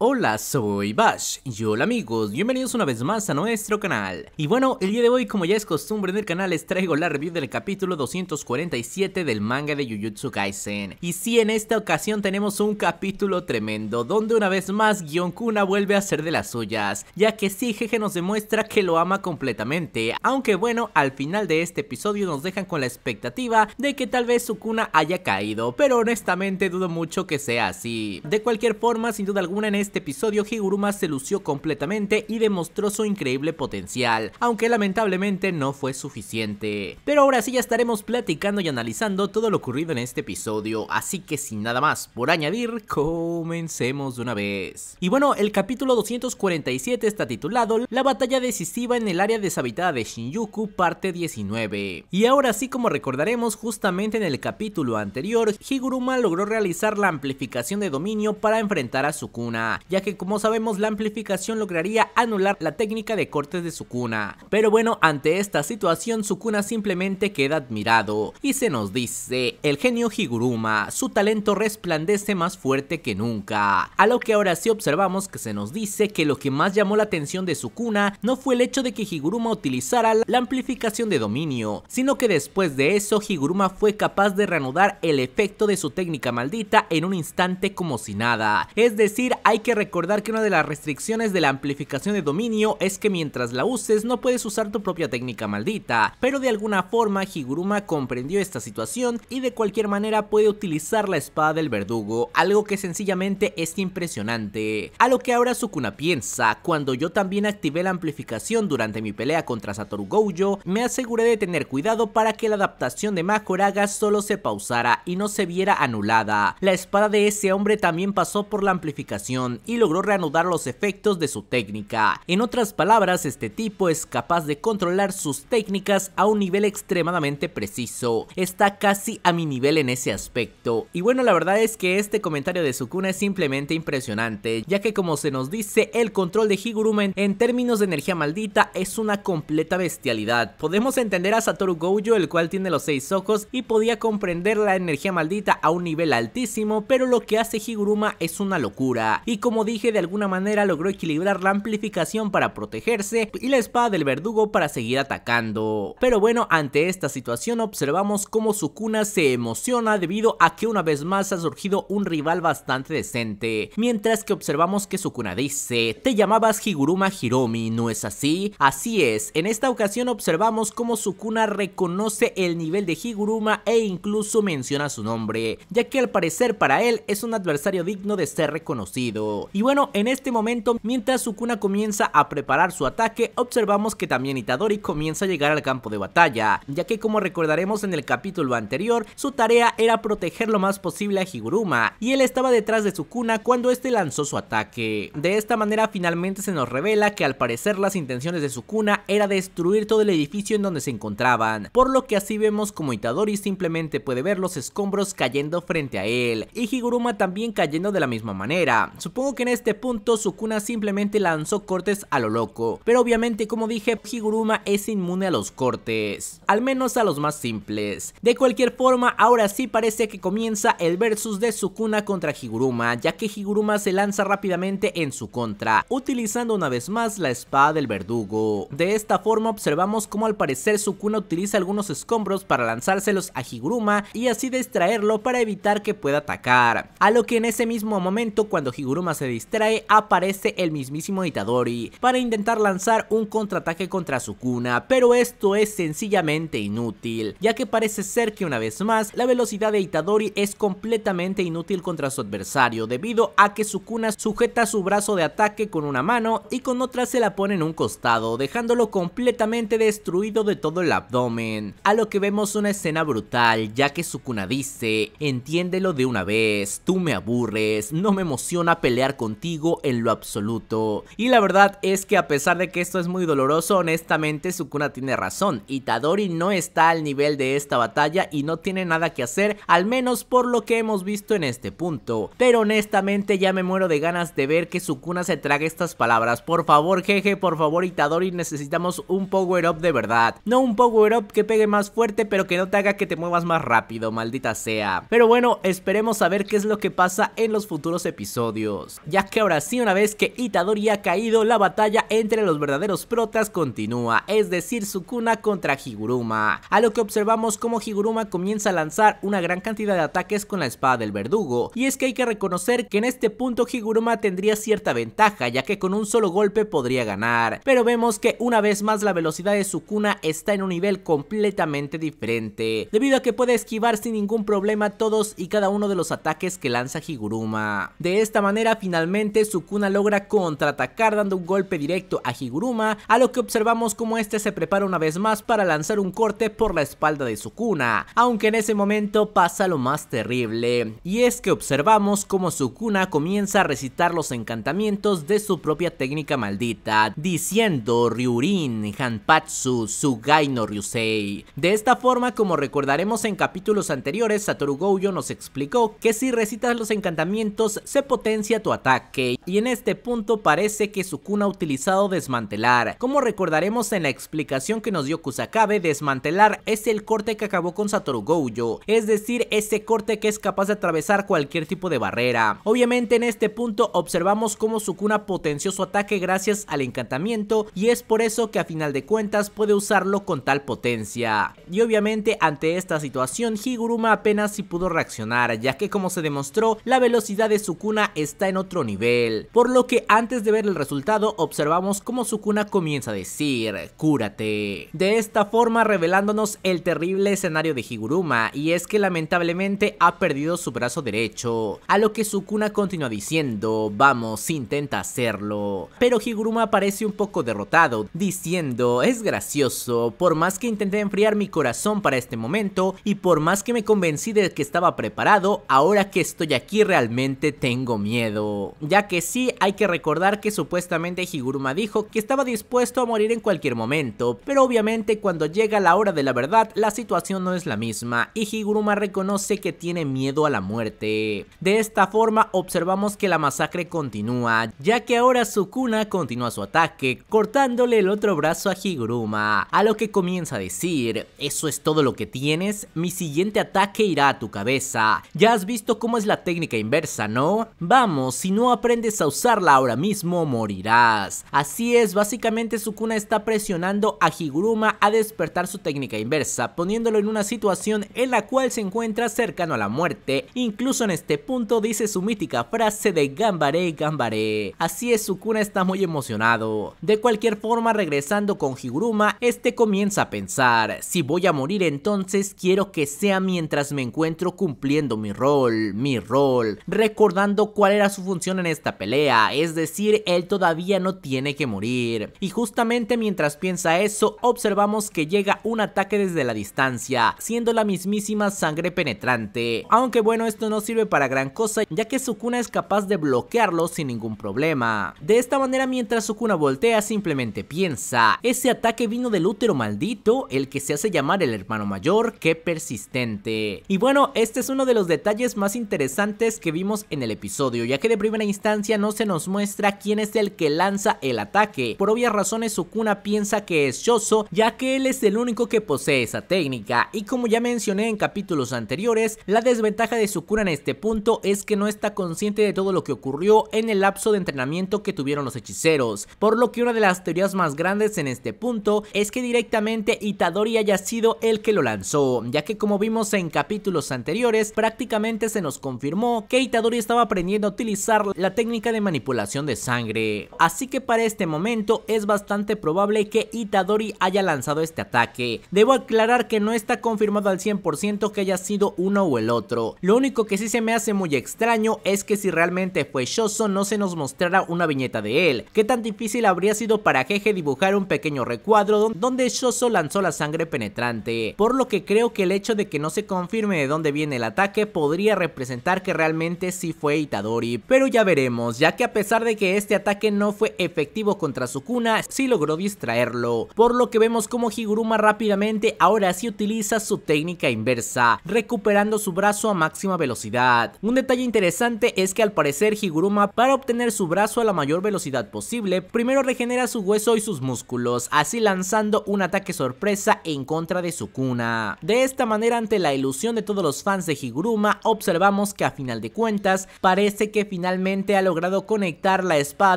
Hola, soy Bash y hola amigos, bienvenidos una vez más a nuestro canal. Y bueno, el día de hoy, como ya es costumbre en el canal, les traigo la review del capítulo 247 del manga de Jujutsu Kaisen. Y sí, en esta ocasión tenemos un capítulo tremendo, donde una vez más Kuna vuelve a ser de las suyas, ya que sí, Jeje nos demuestra que lo ama completamente, aunque bueno, al final de este episodio nos dejan con la expectativa de que tal vez su Sukuna haya caído, pero honestamente dudo mucho que sea así. De cualquier forma, sin duda alguna en este este episodio Higuruma se lució completamente y demostró su increíble potencial, aunque lamentablemente no fue suficiente. Pero ahora sí ya estaremos platicando y analizando todo lo ocurrido en este episodio, así que sin nada más por añadir, comencemos de una vez. Y bueno, el capítulo 247 está titulado La batalla decisiva en el área deshabitada de Shinjuku, parte 19. Y ahora sí, como recordaremos, justamente en el capítulo anterior, Higuruma logró realizar la amplificación de dominio para enfrentar a Sukuna, ya que como sabemos la amplificación lograría anular la técnica de cortes de Sukuna. Pero bueno, ante esta situación Sukuna simplemente queda admirado y se nos dice, el genio Higuruma, su talento resplandece más fuerte que nunca. A lo que ahora sí observamos que se nos dice que lo que más llamó la atención de Sukuna no fue el hecho de que Higuruma utilizara la amplificación de dominio, sino que después de eso Higuruma fue capaz de reanudar el efecto de su técnica maldita en un instante como si nada. Es decir, hay que recordar que una de las restricciones de la amplificación de dominio es que mientras la uses no puedes usar tu propia técnica maldita, pero de alguna forma Higuruma comprendió esta situación y de cualquier manera puede utilizar la espada del verdugo, algo que sencillamente es impresionante. A lo que ahora Sukuna piensa, cuando yo también activé la amplificación durante mi pelea contra Satoru Gojo, me aseguré de tener cuidado para que la adaptación de Makoraga solo se pausara y no se viera anulada. La espada de ese hombre también pasó por la amplificación y logró reanudar los efectos de su técnica. En otras palabras, este tipo es capaz de controlar sus técnicas a un nivel extremadamente preciso. Está casi a mi nivel en ese aspecto. Y bueno, la verdad es que este comentario de Sukuna es simplemente impresionante, ya que como se nos dice, el control de Higurumen en términos de energía maldita es una completa bestialidad. Podemos entender a Satoru Gojo, el cual tiene los seis ojos y podía comprender la energía maldita a un nivel altísimo, pero lo que hace Higuruma es una locura como dije de alguna manera logró equilibrar la amplificación para protegerse y la espada del verdugo para seguir atacando. Pero bueno, ante esta situación observamos cómo Sukuna se emociona debido a que una vez más ha surgido un rival bastante decente, mientras que observamos que Sukuna dice, te llamabas Higuruma Hiromi, ¿no es así? Así es, en esta ocasión observamos cómo Sukuna reconoce el nivel de Higuruma e incluso menciona su nombre, ya que al parecer para él es un adversario digno de ser reconocido. Y bueno, en este momento, mientras Sukuna comienza a preparar su ataque, observamos que también Itadori comienza a llegar al campo de batalla, ya que como recordaremos en el capítulo anterior, su tarea era proteger lo más posible a Higuruma, y él estaba detrás de Sukuna cuando este lanzó su ataque. De esta manera finalmente se nos revela que al parecer las intenciones de Sukuna era destruir todo el edificio en donde se encontraban, por lo que así vemos como Itadori simplemente puede ver los escombros cayendo frente a él, y Higuruma también cayendo de la misma manera. Supongo que en este punto Sukuna simplemente lanzó cortes a lo loco, pero obviamente como dije Higuruma es inmune a los cortes, al menos a los más simples. De cualquier forma ahora sí parece que comienza el versus de Sukuna contra Higuruma, ya que Higuruma se lanza rápidamente en su contra, utilizando una vez más la espada del verdugo. De esta forma observamos como al parecer Sukuna utiliza algunos escombros para lanzárselos a Higuruma y así distraerlo para evitar que pueda atacar. A lo que en ese mismo momento cuando Higuruma se distrae, aparece el mismísimo Itadori para intentar lanzar un contraataque contra Sukuna, pero esto es sencillamente inútil, ya que parece ser que una vez más, la velocidad de Itadori es completamente inútil contra su adversario, debido a que Sukuna sujeta su brazo de ataque con una mano y con otra se la pone en un costado, dejándolo completamente destruido de todo el abdomen, a lo que vemos una escena brutal, ya que Sukuna dice, entiéndelo de una vez, tú me aburres, no me emociona pelear contigo en lo absoluto. Y la verdad es que a pesar de que esto es muy doloroso, honestamente Sukuna tiene razón. Itadori no está al nivel de esta batalla y no tiene nada que hacer, al menos por lo que hemos visto en este punto. Pero honestamente ya me muero de ganas de ver que Sukuna se trague estas palabras. Por favor, jeje, por favor Itadori, necesitamos un power up de verdad. No un power up que pegue más fuerte, pero que no te haga que te muevas más rápido, maldita sea. Pero bueno, esperemos a ver qué es lo que pasa en los futuros episodios ya que ahora sí una vez que Itadori ha caído, la batalla entre los verdaderos protas continúa, es decir Sukuna contra Higuruma, a lo que observamos como Higuruma comienza a lanzar una gran cantidad de ataques con la espada del verdugo, y es que hay que reconocer que en este punto Higuruma tendría cierta ventaja, ya que con un solo golpe podría ganar, pero vemos que una vez más la velocidad de Sukuna está en un nivel completamente diferente, debido a que puede esquivar sin ningún problema todos y cada uno de los ataques que lanza Higuruma. De esta manera finalmente Sukuna logra contraatacar dando un golpe directo a Higuruma, a lo que observamos como este se prepara una vez más para lanzar un corte por la espalda de Sukuna, aunque en ese momento pasa lo más terrible, y es que observamos como Sukuna comienza a recitar los encantamientos de su propia técnica maldita, diciendo Ryurin, Hanpatsu, Sugai no Ryusei. De esta forma, como recordaremos en capítulos anteriores, Satoru Gojo nos explicó que si recitas los encantamientos se potencia ataque y en este punto parece que Sukuna ha utilizado desmantelar. Como recordaremos en la explicación que nos dio Kusakabe, desmantelar es el corte que acabó con Satoru Gojo, es decir, ese corte que es capaz de atravesar cualquier tipo de barrera. Obviamente en este punto observamos cómo Sukuna potenció su ataque gracias al encantamiento y es por eso que a final de cuentas puede usarlo con tal potencia. Y obviamente ante esta situación Higuruma apenas si pudo reaccionar, ya que como se demostró, la velocidad de Sukuna está en otro nivel, por lo que antes de ver el resultado observamos cómo Sukuna comienza a decir, cúrate. De esta forma revelándonos el terrible escenario de Higuruma y es que lamentablemente ha perdido su brazo derecho, a lo que Sukuna continúa diciendo, vamos, intenta hacerlo. Pero Higuruma parece un poco derrotado, diciendo, es gracioso, por más que intenté enfriar mi corazón para este momento y por más que me convencí de que estaba preparado, ahora que estoy aquí realmente tengo miedo ya que sí hay que recordar que supuestamente Higuruma dijo que estaba dispuesto a morir en cualquier momento, pero obviamente cuando llega la hora de la verdad la situación no es la misma y Higuruma reconoce que tiene miedo a la muerte. De esta forma observamos que la masacre continúa, ya que ahora Sukuna continúa su ataque, cortándole el otro brazo a Higuruma, a lo que comienza a decir, eso es todo lo que tienes, mi siguiente ataque irá a tu cabeza, ya has visto cómo es la técnica inversa, ¿no? Vamos, si no aprendes a usarla ahora mismo morirás. Así es, básicamente Sukuna está presionando a Higuruma a despertar su técnica inversa, poniéndolo en una situación en la cual se encuentra cercano a la muerte. Incluso en este punto dice su mítica frase de Gambare, Gambare. Así es, Sukuna está muy emocionado. De cualquier forma, regresando con Higuruma, este comienza a pensar, si voy a morir entonces quiero que sea mientras me encuentro cumpliendo mi rol, mi rol, recordando cuál era su Funciona en esta pelea, es decir, él todavía no tiene que morir. Y justamente mientras piensa eso, observamos que llega un ataque desde la distancia, siendo la mismísima sangre penetrante. Aunque bueno, esto no sirve para gran cosa, ya que Sukuna es capaz de bloquearlo sin ningún problema. De esta manera, mientras Sukuna voltea, simplemente piensa, ese ataque vino del útero maldito, el que se hace llamar el hermano mayor, que persistente. Y bueno, este es uno de los detalles más interesantes que vimos en el episodio, ya que primera instancia no se nos muestra quién es el que lanza el ataque. Por obvias razones Sukuna piensa que es Shoso ya que él es el único que posee esa técnica y como ya mencioné en capítulos anteriores, la desventaja de Sukuna en este punto es que no está consciente de todo lo que ocurrió en el lapso de entrenamiento que tuvieron los hechiceros, por lo que una de las teorías más grandes en este punto es que directamente Itadori haya sido el que lo lanzó, ya que como vimos en capítulos anteriores prácticamente se nos confirmó que Itadori estaba aprendiendo a utilizar la técnica de manipulación de sangre. Así que para este momento es bastante probable que Itadori haya lanzado este ataque. Debo aclarar que no está confirmado al 100% que haya sido uno o el otro. Lo único que sí se me hace muy extraño es que si realmente fue Shoso no se nos mostrara una viñeta de él. Qué tan difícil habría sido para Jeje dibujar un pequeño recuadro donde Shoso lanzó la sangre penetrante. Por lo que creo que el hecho de que no se confirme de dónde viene el ataque podría representar que realmente sí fue Itadori pero ya veremos, ya que a pesar de que este ataque no fue efectivo contra Sukuna, sí logró distraerlo, por lo que vemos como Higuruma rápidamente ahora sí utiliza su técnica inversa, recuperando su brazo a máxima velocidad. Un detalle interesante es que al parecer Higuruma para obtener su brazo a la mayor velocidad posible, primero regenera su hueso y sus músculos, así lanzando un ataque sorpresa en contra de Sukuna. De esta manera ante la ilusión de todos los fans de Higuruma, observamos que a final de cuentas parece que finalmente ha logrado conectar la espada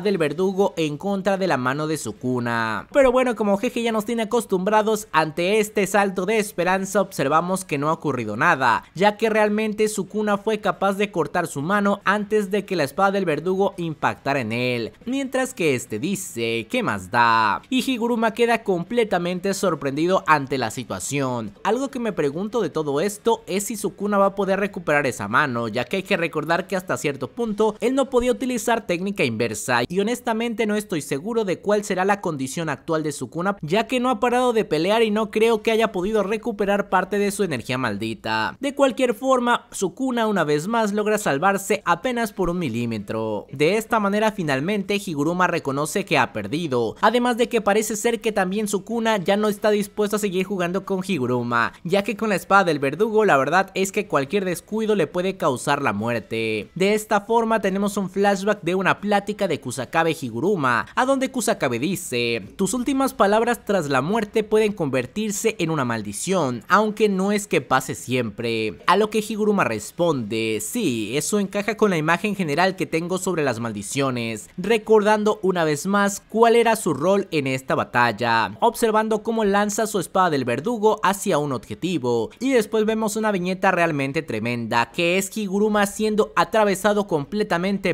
del verdugo en contra de la mano de Sukuna. Pero bueno, como Jeje ya nos tiene acostumbrados, ante este salto de esperanza observamos que no ha ocurrido nada, ya que realmente Sukuna fue capaz de cortar su mano antes de que la espada del verdugo impactara en él, mientras que este dice, ¿qué más da? Y Higuruma queda completamente sorprendido ante la situación. Algo que me pregunto de todo esto es si Sukuna va a poder recuperar esa mano, ya que hay que recordar que hasta cierto punto él no podía utilizar técnica inversa y honestamente no estoy seguro de cuál será la condición actual de Sukuna ya que no ha parado de pelear y no creo que haya podido recuperar parte de su energía maldita. De cualquier forma, Sukuna una vez más logra salvarse apenas por un milímetro. De esta manera finalmente Higuruma reconoce que ha perdido, además de que parece ser que también su cuna ya no está dispuesto a seguir jugando con Higuruma, ya que con la espada del verdugo la verdad es que cualquier descuido le puede causar la muerte. De esta forma tenemos un flashback de una plática de Kusakabe Higuruma, a donde Kusakabe dice, tus últimas palabras tras la muerte pueden convertirse en una maldición, aunque no es que pase siempre. A lo que Higuruma responde, sí, eso encaja con la imagen general que tengo sobre las maldiciones, recordando una vez más cuál era su rol en esta batalla, observando cómo lanza su espada del verdugo hacia un objetivo, y después vemos una viñeta realmente tremenda, que es Higuruma siendo atravesado completamente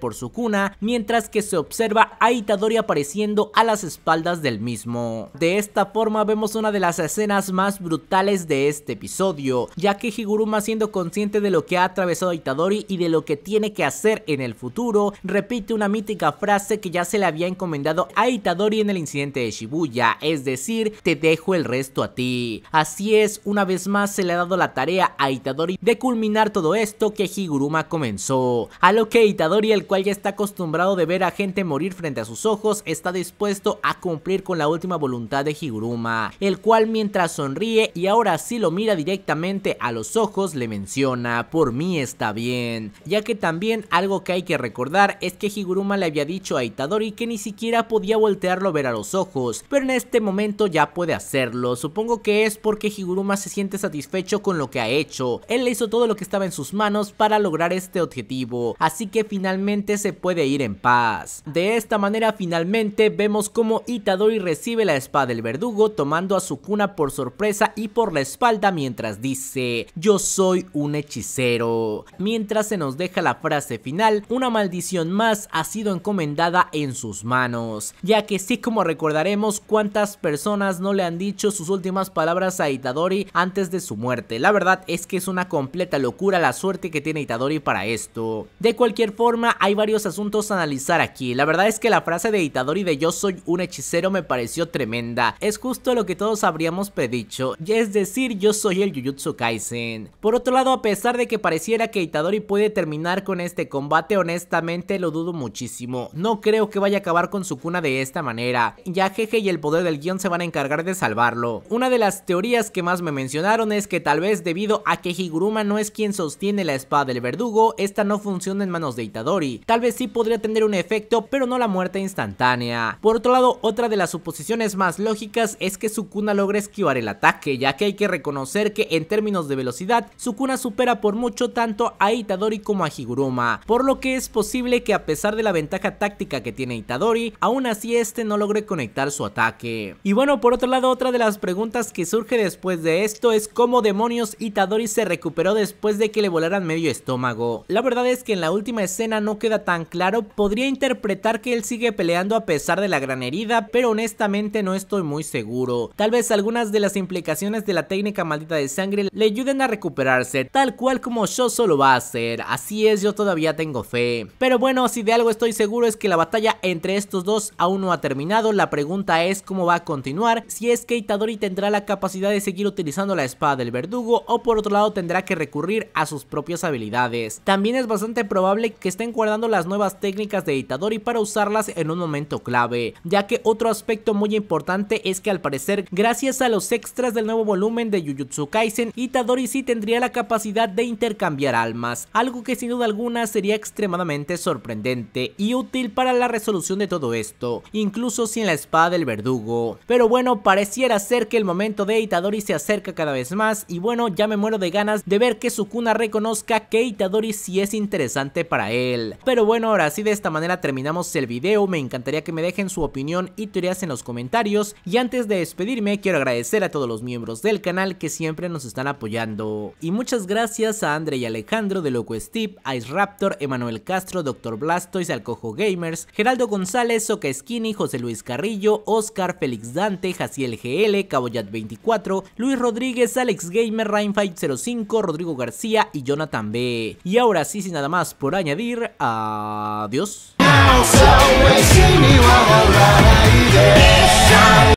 por su cuna, mientras que se observa a Itadori apareciendo a las espaldas del mismo. De esta forma vemos una de las escenas más brutales de este episodio, ya que Higuruma siendo consciente de lo que ha atravesado Itadori y de lo que tiene que hacer en el futuro, repite una mítica frase que ya se le había encomendado a Itadori en el incidente de Shibuya, es decir, te dejo el resto a ti. Así es, una vez más se le ha dado la tarea a Itadori de culminar todo esto que Higuruma comenzó, a lo que Itadori, el cual ya está acostumbrado de ver a gente morir frente a sus ojos, está dispuesto a cumplir con la última voluntad de Higuruma, el cual mientras sonríe y ahora sí lo mira directamente a los ojos le menciona, por mí está bien, ya que también algo que hay que recordar es que Higuruma le había dicho a Itadori que ni siquiera podía voltearlo a ver a los ojos, pero en este momento ya puede hacerlo, supongo que es porque Higuruma se siente satisfecho con lo que ha hecho, él le hizo todo lo que estaba en sus manos para lograr este objetivo, así que finalmente se puede ir en paz. De esta manera finalmente vemos cómo Itadori recibe la espada del verdugo tomando a su cuna por sorpresa y por la espalda mientras dice yo soy un hechicero. Mientras se nos deja la frase final, una maldición más ha sido encomendada en sus manos, ya que sí como recordaremos cuántas personas no le han dicho sus últimas palabras a Itadori antes de su muerte. La verdad es que es una completa locura la suerte que tiene Itadori para esto. De cualquier forma, hay varios asuntos a analizar aquí. La verdad es que la frase de Itadori de yo soy un hechicero me pareció tremenda. Es justo lo que todos habríamos predicho, y es decir, yo soy el Jujutsu Kaisen. Por otro lado, a pesar de que pareciera que Itadori puede terminar con este combate, honestamente lo dudo muchísimo. No creo que vaya a acabar con su cuna de esta manera, ya Jeje y el poder del guión se van a encargar de salvarlo. Una de las teorías que más me mencionaron es que tal vez debido a que Higuruma no es quien sostiene la espada del verdugo, esta no funciona en manos de Itadori. Tal vez sí podría tener un efecto, pero no la muerte instantánea. Por otro lado, otra de las suposiciones más lógicas es que Sukuna logre esquivar el ataque, ya que hay que reconocer que en términos de velocidad, Sukuna supera por mucho tanto a Itadori como a Higuruma, por lo que es posible que a pesar de la ventaja táctica que tiene Itadori, aún así este no logre conectar su ataque. Y bueno, por otro lado, otra de las preguntas que surge después de esto es cómo demonios Itadori se recuperó después de que le volaran medio estómago. La verdad es que en la última escena no queda tan claro, podría interpretar que él sigue peleando a pesar de la gran herida, pero honestamente no estoy muy seguro. Tal vez algunas de las implicaciones de la técnica maldita de sangre le ayuden a recuperarse, tal cual como yo lo va a hacer, así es yo todavía tengo fe. Pero bueno, si de algo estoy seguro es que la batalla entre estos dos aún no ha terminado, la pregunta es cómo va a continuar, si es que Itadori tendrá la capacidad de seguir utilizando la espada del verdugo o por otro lado tendrá que recurrir a sus propias habilidades. También es bastante probable que que estén guardando las nuevas técnicas de Itadori para usarlas en un momento clave, ya que otro aspecto muy importante es que al parecer, gracias a los extras del nuevo volumen de Jujutsu Kaisen, Itadori sí tendría la capacidad de intercambiar almas, algo que sin duda alguna sería extremadamente sorprendente y útil para la resolución de todo esto, incluso sin la espada del verdugo. Pero bueno, pareciera ser que el momento de Itadori se acerca cada vez más y bueno, ya me muero de ganas de ver que Sukuna reconozca que Itadori sí es interesante para él. Pero bueno, ahora sí de esta manera terminamos el video, me encantaría que me dejen su opinión y teorías en los comentarios y antes de despedirme quiero agradecer a todos los miembros del canal que siempre nos están apoyando. Y muchas gracias a Andre y Alejandro de Loco Steve, Ice Raptor, Emanuel Castro, Dr. Blastoise, Alcojo Gamers, Geraldo González, Soca Skinny, José Luis Carrillo, Oscar, Félix Dante, Jaciel GL, Caboyat 24, Luis Rodríguez, Alex Gamer, Rainfight 05, Rodrigo García y Jonathan B. Y ahora sí, sin nada más por añadir, a Dios.